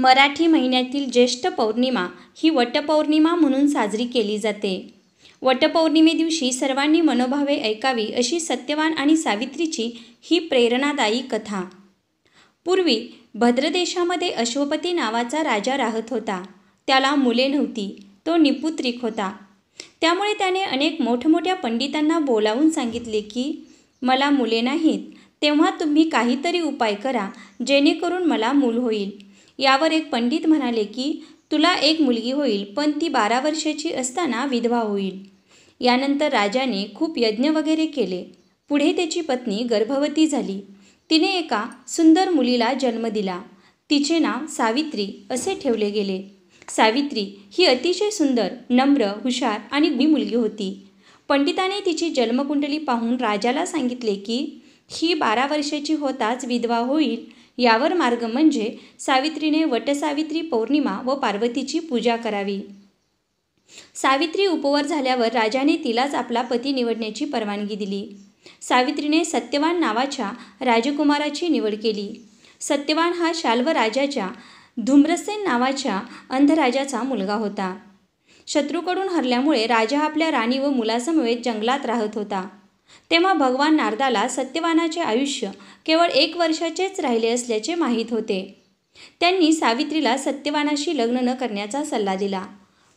मराठी महिन्यातील ज्येष्ठ पौर्णिमा ही वटपौर्णिमा म्हणून साजरी केली जाते वटपौर्णिमे दिवशी सर्वांनी मनोभावे ऐकावी अशी सत्यवान आणि सावित्रीची ही प्रेरणादायी कथा पूर्वी भद्रदेशामध्ये अश्वपती नावाचा राजा राहत होता त्याला मुले नव्हती तो निपुत्रिक होता त्यामुळे त्याने अनेक मोठमोठ्या पंडितांना बोलावून सांगितले की मला मुले नाहीत तेव्हा तुम्ही काहीतरी उपाय करा जेणेकरून मला मूल होईल यावर एक पंडित म्हणाले की तुला एक मुलगी होईल पण ती बारा वर्षाची असताना विधवा होईल यानंतर राजाने खूप यज्ञ वगैरे केले पुढे त्याची पत्नी गर्भवती झाली तिने एका सुंदर मुलीला जन्म दिला तिचे नाव सावित्री असे ठेवले गेले सावित्री ही अतिशय सुंदर नम्र हुशार आणि गुणी मुलगी होती पंडिताने तिची जन्मकुंडली पाहून राजाला सांगितले की ही बारा वर्षाची होताच विधवा होईल यावर मार्ग म्हणजे सावित्रीने वटसावित्री पौर्णिमा व पार्वतीची पूजा करावी सावित्री उपवर झाल्यावर राजाने तिलाच आपला पती निवडण्याची परवानगी दिली सावित्रीने सत्यवान नावाच्या राजकुमाराची निवड केली सत्यवान हा शाल्व राजाच्या धुम्रसेन नावाच्या अंधराजाचा मुलगा होता शत्रूकडून हरल्यामुळे राजा आपल्या राणी व मुलासमवेत जंगलात राहत होता तेव्हा भगवान नारदाला सत्यवानाचे आयुष्य केवळ एक वर्षाचेच राहिले असल्याचे माहीत होते त्यांनी सावित्रीला सत्यवानाशी लग्न न करण्याचा सल्ला दिला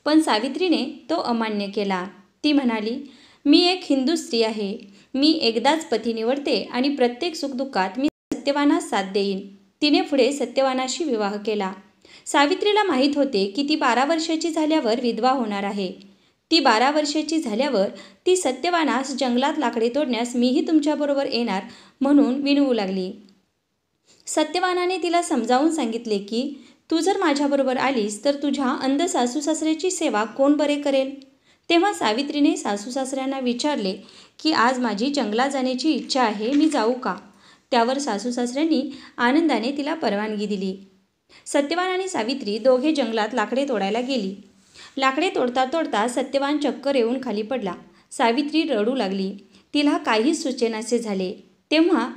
पण सावित्रीने तो अमान्य केला ती म्हणाली मी एक हिंदू स्त्री आहे मी एकदाच पती निवडते आणि प्रत्येक सुखदुःखात मी सत्यवानास साथ देईन तिने पुढे सत्यवानाशी विवाह केला सावित्रीला माहीत होते की ती बारा वर्षाची झाल्यावर विधवा होणार आहे ती बारा वर्षाची झाल्यावर ती सत्यवानास जंगलात लाकडे तोडण्यास मीही तुमच्याबरोबर येणार म्हणून विनवू लागली सत्यवानाने तिला समजावून सांगितले की तू जर माझ्याबरोबर आलीस तर तुझ्या अंध सासू सासऱ्याची सेवा कोण बरे करेल तेव्हा सावित्रीने सासू सासऱ्यांना विचारले की आज माझी जंगलात जाण्याची इच्छा आहे मी जाऊ का त्यावर सासू सासऱ्यांनी आनंदाने तिला परवानगी दिली सत्यवान आणि सावित्री दोघे जंगलात लाकडे तोडायला गेली लाकडे तोडता तोडता सत्यवान चक्कर येऊन खाली पडला सावित्री रडू लागली तिला काहीच सूचनासे झाले तेव्हा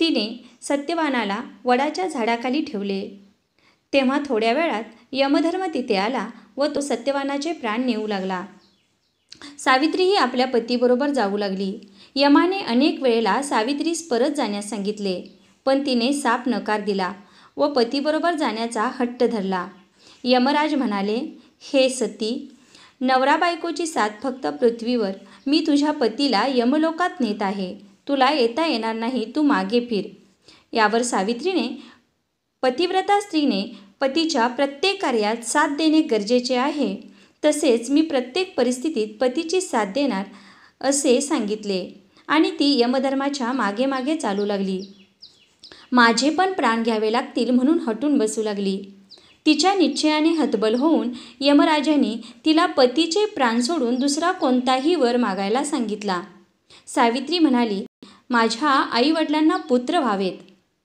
तिने सत्यवानाला वडाच्या झाडाखाली ठेवले तेव्हा थोड्या वेळात यमधर्म तिथे आला व तो सत्यवानाचे प्राण नेऊ लागला सावित्रीही आपल्या पतीबरोबर जाऊ लागली यमाने अनेक वेळेला सावित्रीस परत जाण्यास सांगितले पण तिने साप नकार दिला व पतीबरोबर जाण्याचा हट्ट धरला यमराज म्हणाले हे सती नवरा बायकोची साथ फक्त पृथ्वीवर मी तुझ्या पतीला यमलोकात नेत आहे तुला येता येणार नाही तू मागे फिर यावर सावित्रीने पतिव्रता स्त्रीने पतीच्या प्रत्येक कार्यात साथ देणे गरजेचे आहे तसेच मी प्रत्येक परिस्थितीत पतीची साथ देणार असे सांगितले आणि ती यमधर्माच्या मागे मागे चालू लागली माझे पण प्राण घ्यावे लागतील म्हणून हटून बसू लागली तिच्या निश्चयाने हतबल होऊन यमराजाने तिला पतीचे प्राण सोडून दुसरा कोणताही वर मागायला सांगितला सावित्री म्हणाली माझ्या आईवडिलांना पुत्र व्हावेत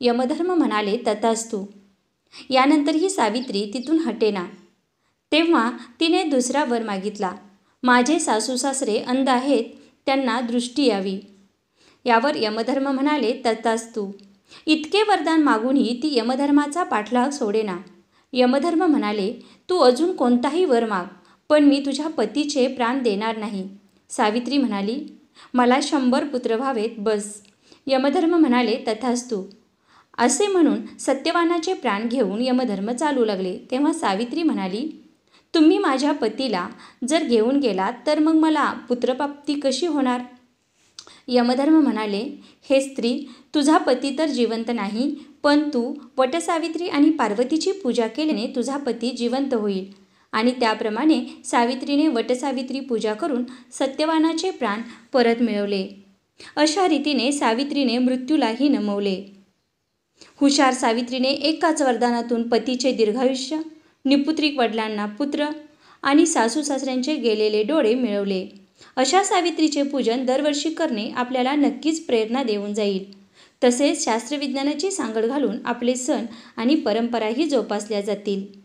यमधर्म म्हणाले तथास्तू यानंतर ही सावित्री तिथून हटेना तेव्हा तिने दुसरा वर मागितला माझे सासू सासरे अंध आहेत त्यांना दृष्टी यावी यावर यमधर्म म्हणाले तथास्तू इतके वरदान मागूनही ती यमधर्माचा पाठलाग सोडेना यमधर्म म्हणाले तू अजून कोणताही वर माग पण मी तुझ्या पतीचे प्राण देणार नाही सावित्री म्हणाली मला शंभर पुत्र व्हावेत बस यमधर्म म्हणाले तथाच तू असे म्हणून सत्यवानाचे प्राण घेऊन यमधर्म चालू लागले तेव्हा सावित्री म्हणाली तुम्ही माझ्या पतीला जर घेऊन गेलात तर मग मला पुत्रप्राप्ती कशी होणार यमधर्म म्हणाले हे स्त्री तुझा पती तर जिवंत नाही पण तू वटसावित्री आणि पार्वतीची पूजा केल्याने तुझा पती जिवंत होईल आणि त्याप्रमाणे सावित्रीने वटसावित्री पूजा करून सत्यवानाचे प्राण परत मिळवले अशा रीतीने सावित्रीने मृत्यूलाही नमवले हुशार सावित्रीने एकाच वरदानातून पतीचे दीर्घायुष्य निपुत्रिक वडिलांना पुत्र आणि सासू सासऱ्यांचे गेलेले डोळे मिळवले अशा सावित्रीचे पूजन दरवर्षी करणे आपल्याला नक्कीच प्रेरणा देऊन जाईल तसेच शास्त्रविज्ञानाची सांगड घालून आपले सण आणि परंपराही जोपासल्या जातील